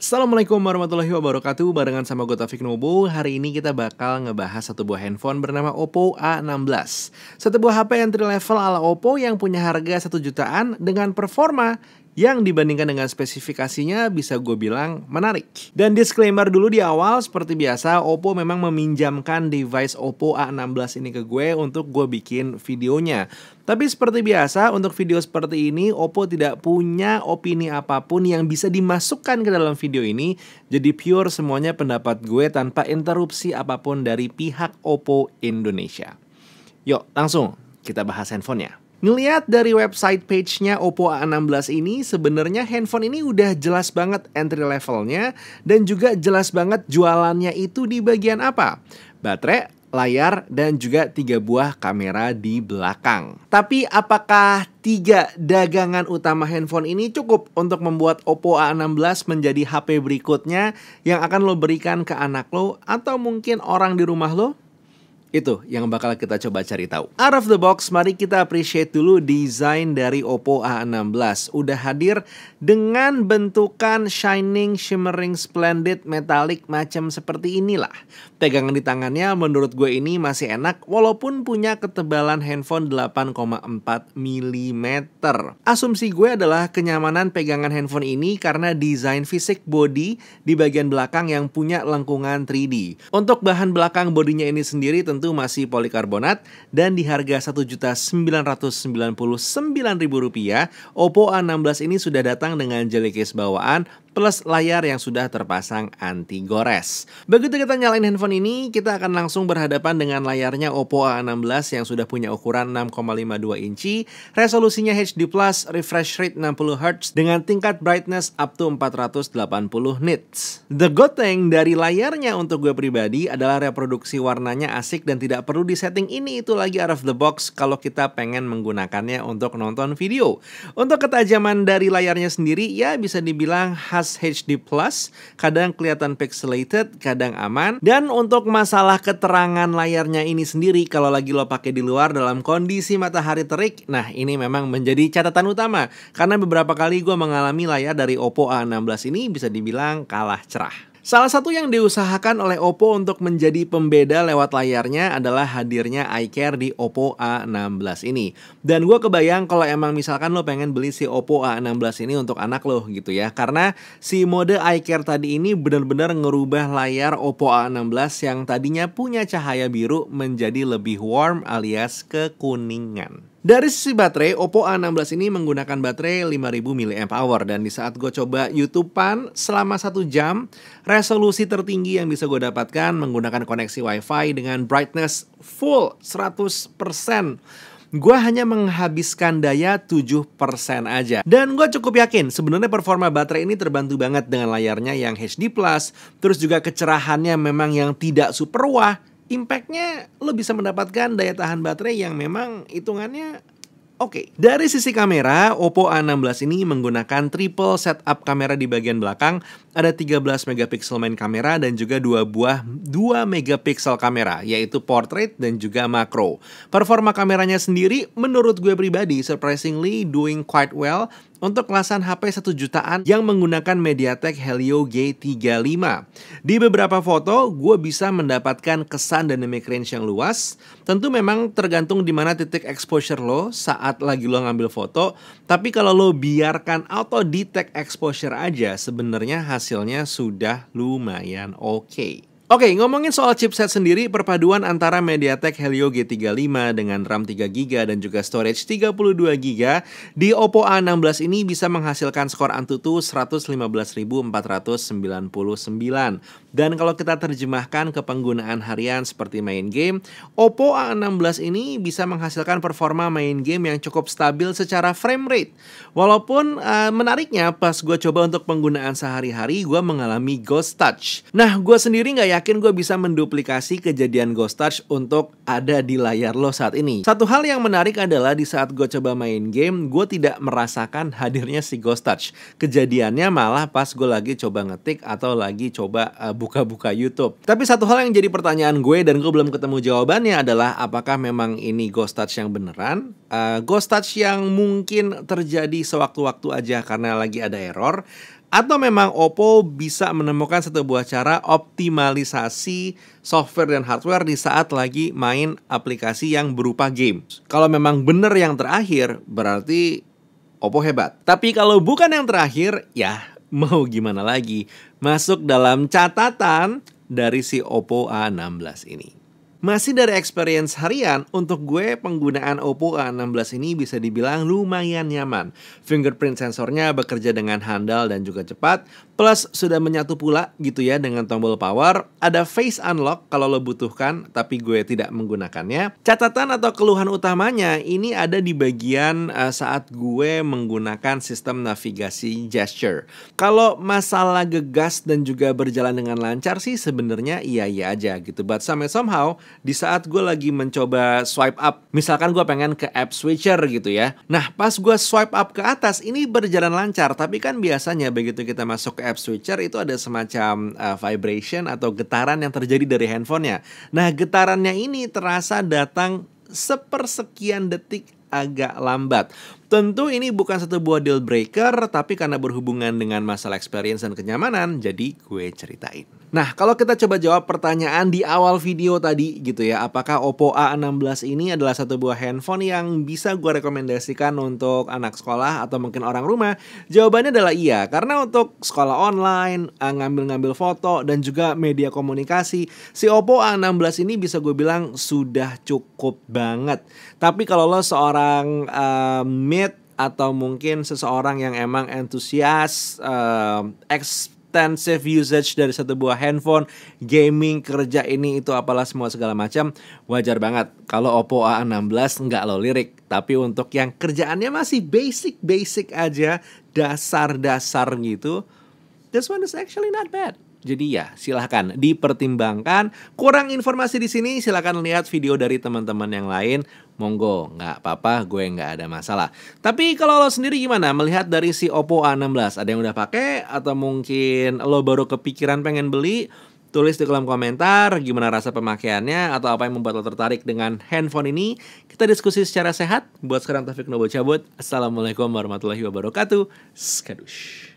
Assalamualaikum warahmatullahi wabarakatuh Barengan sama gue Taufik Nobo Hari ini kita bakal ngebahas satu buah handphone bernama Oppo A16 Satu buah HP entry level ala Oppo yang punya harga satu jutaan Dengan performa yang dibandingkan dengan spesifikasinya bisa gue bilang menarik. Dan disclaimer dulu di awal, seperti biasa Oppo memang meminjamkan device Oppo A16 ini ke gue untuk gue bikin videonya. Tapi seperti biasa, untuk video seperti ini Oppo tidak punya opini apapun yang bisa dimasukkan ke dalam video ini. Jadi pure semuanya pendapat gue tanpa interupsi apapun dari pihak Oppo Indonesia. Yuk, langsung kita bahas handphonenya. Ngeliat dari website page-nya Oppo A16 ini, sebenarnya handphone ini udah jelas banget entry levelnya dan juga jelas banget jualannya itu di bagian apa? Baterai, layar, dan juga tiga buah kamera di belakang. Tapi apakah tiga dagangan utama handphone ini cukup untuk membuat Oppo A16 menjadi HP berikutnya yang akan lo berikan ke anak lo atau mungkin orang di rumah lo? Itu yang bakal kita coba cari tahu. Out of the box, mari kita appreciate dulu desain dari Oppo A16. Udah hadir dengan bentukan shining, shimmering, splendid, metallic macam seperti inilah. Pegangan di tangannya menurut gue ini masih enak walaupun punya ketebalan handphone 8,4 mm. Asumsi gue adalah kenyamanan pegangan handphone ini karena desain fisik body di bagian belakang yang punya lengkungan 3D. Untuk bahan belakang bodinya ini sendiri tentu tentu masih polikarbonat dan di harga Rp1.999.000 Oppo A16 ini sudah datang dengan jelly case bawaan plus layar yang sudah terpasang anti gores. Begitu kita nyalain handphone ini, kita akan langsung berhadapan dengan layarnya Oppo A16 yang sudah punya ukuran 6,52 inci, resolusinya HD+, refresh rate 60Hz dengan tingkat brightness up to 480 nits. The good thing dari layarnya untuk gue pribadi adalah reproduksi warnanya asik dan tidak perlu di setting ini itu lagi out of the box kalau kita pengen menggunakannya untuk nonton video. Untuk ketajaman dari layarnya sendiri, ya bisa dibilang khas HD+, Plus kadang kelihatan pixelated, kadang aman. Dan untuk masalah keterangan layarnya ini sendiri, kalau lagi lo pakai di luar dalam kondisi matahari terik, nah ini memang menjadi catatan utama. Karena beberapa kali gue mengalami layar dari Oppo A16 ini bisa dibilang kalah cerah. Salah satu yang diusahakan oleh Oppo untuk menjadi pembeda lewat layarnya adalah hadirnya iCare di Oppo A16 ini. Dan gue kebayang kalau emang misalkan lo pengen beli si Oppo A16 ini untuk anak lo gitu ya. Karena si mode iCare tadi ini benar-benar ngerubah layar Oppo A16 yang tadinya punya cahaya biru menjadi lebih warm alias kekuningan. Dari sisi baterai, Oppo A16 ini menggunakan baterai 5000 mAh dan di saat gue coba YouTube-an selama satu jam, resolusi tertinggi yang bisa gue dapatkan menggunakan koneksi Wi-Fi dengan brightness full 100%. Gue hanya menghabiskan daya 7% aja. Dan gue cukup yakin sebenarnya performa baterai ini terbantu banget dengan layarnya yang HD+, terus juga kecerahannya memang yang tidak super wah, impactnya lo bisa mendapatkan daya tahan baterai yang memang hitungannya Oke, okay. dari sisi kamera, Oppo A16 ini menggunakan triple setup kamera di bagian belakang. Ada 13 megapiksel main kamera dan juga dua buah 2 megapiksel kamera, yaitu portrait dan juga makro. Performa kameranya sendiri menurut gue pribadi surprisingly doing quite well untuk kelasan HP 1 jutaan yang menggunakan MediaTek Helio G35. Di beberapa foto, gue bisa mendapatkan kesan dynamic range yang luas. Tentu memang tergantung di mana titik exposure lo saat lagi lo ngambil foto. Tapi kalau lo biarkan auto detect exposure aja, sebenarnya hasilnya sudah lumayan oke. Okay. Oke, ngomongin soal chipset sendiri, perpaduan antara MediaTek Helio G35 dengan RAM 3GB dan juga storage 32GB di Oppo A16 ini bisa menghasilkan skor Antutu 115.499. Dan kalau kita terjemahkan ke penggunaan harian seperti main game, Oppo A16 ini bisa menghasilkan performa main game yang cukup stabil secara frame rate. Walaupun uh, menariknya pas gue coba untuk penggunaan sehari-hari, gue mengalami ghost touch. Nah, gue sendiri nggak ya yakin gue bisa menduplikasi kejadian Ghost Touch untuk ada di layar lo saat ini. Satu hal yang menarik adalah di saat gue coba main game, gue tidak merasakan hadirnya si Ghost Touch. Kejadiannya malah pas gue lagi coba ngetik atau lagi coba eh, buka-buka uh, YouTube. Tapi satu hal yang jadi pertanyaan gue dan gue belum ketemu jawabannya adalah apakah memang ini Ghost Touch yang beneran? Uh, ghost Touch yang mungkin terjadi sewaktu-waktu aja karena lagi ada error atau memang Oppo bisa menemukan satu buah cara optimalisasi software dan hardware di saat lagi main aplikasi yang berupa games. Kalau memang benar yang terakhir, berarti Oppo hebat. Tapi kalau bukan yang terakhir, ya mau gimana lagi? Masuk dalam catatan dari si Oppo A16 ini. Masih dari experience harian, untuk gue penggunaan Oppo A16 ini bisa dibilang lumayan nyaman. Fingerprint sensornya bekerja dengan handal dan juga cepat, Plus sudah menyatu pula gitu ya dengan tombol power, ada face unlock kalau lo butuhkan tapi gue tidak menggunakannya. Catatan atau keluhan utamanya ini ada di bagian uh, saat gue menggunakan sistem navigasi gesture. Kalau masalah gegas dan juga berjalan dengan lancar sih sebenarnya iya-iya aja gitu. But somehow, somehow di saat gue lagi mencoba swipe up, misalkan gue pengen ke app switcher gitu ya. Nah, pas gue swipe up ke atas ini berjalan lancar, tapi kan biasanya begitu kita masuk ke app switcher itu ada semacam uh, vibration atau getaran yang terjadi dari handphonenya. Nah, getarannya ini terasa datang sepersekian detik agak lambat. Tentu ini bukan satu buah deal breaker, tapi karena berhubungan dengan masalah experience dan kenyamanan, jadi gue ceritain. Nah, kalau kita coba jawab pertanyaan di awal video tadi gitu ya, apakah Oppo A16 ini adalah satu buah handphone yang bisa gue rekomendasikan untuk anak sekolah atau mungkin orang rumah? Jawabannya adalah iya, karena untuk sekolah online, eh, ngambil-ngambil foto, dan juga media komunikasi, si Oppo A16 ini bisa gue bilang sudah cukup banget. Tapi kalau lo seorang uh, atau mungkin seseorang yang emang antusias uh, extensive usage dari satu buah handphone, gaming, kerja ini itu apalah semua segala macam, wajar banget kalau Oppo A16 nggak lo lirik. Tapi untuk yang kerjaannya masih basic-basic aja, dasar-dasar gitu, this one is actually not bad. Jadi ya, silahkan dipertimbangkan. Kurang informasi di sini, silahkan lihat video dari teman-teman yang lain. Monggo, nggak apa-apa, gue nggak ada masalah. Tapi kalau lo sendiri gimana? Melihat dari si Oppo A16, ada yang udah pakai atau mungkin lo baru kepikiran pengen beli? Tulis di kolom komentar gimana rasa pemakaiannya atau apa yang membuat lo tertarik dengan handphone ini. Kita diskusi secara sehat. Buat sekarang Taufik Nobo cabut. Assalamualaikum warahmatullahi wabarakatuh. Skadush.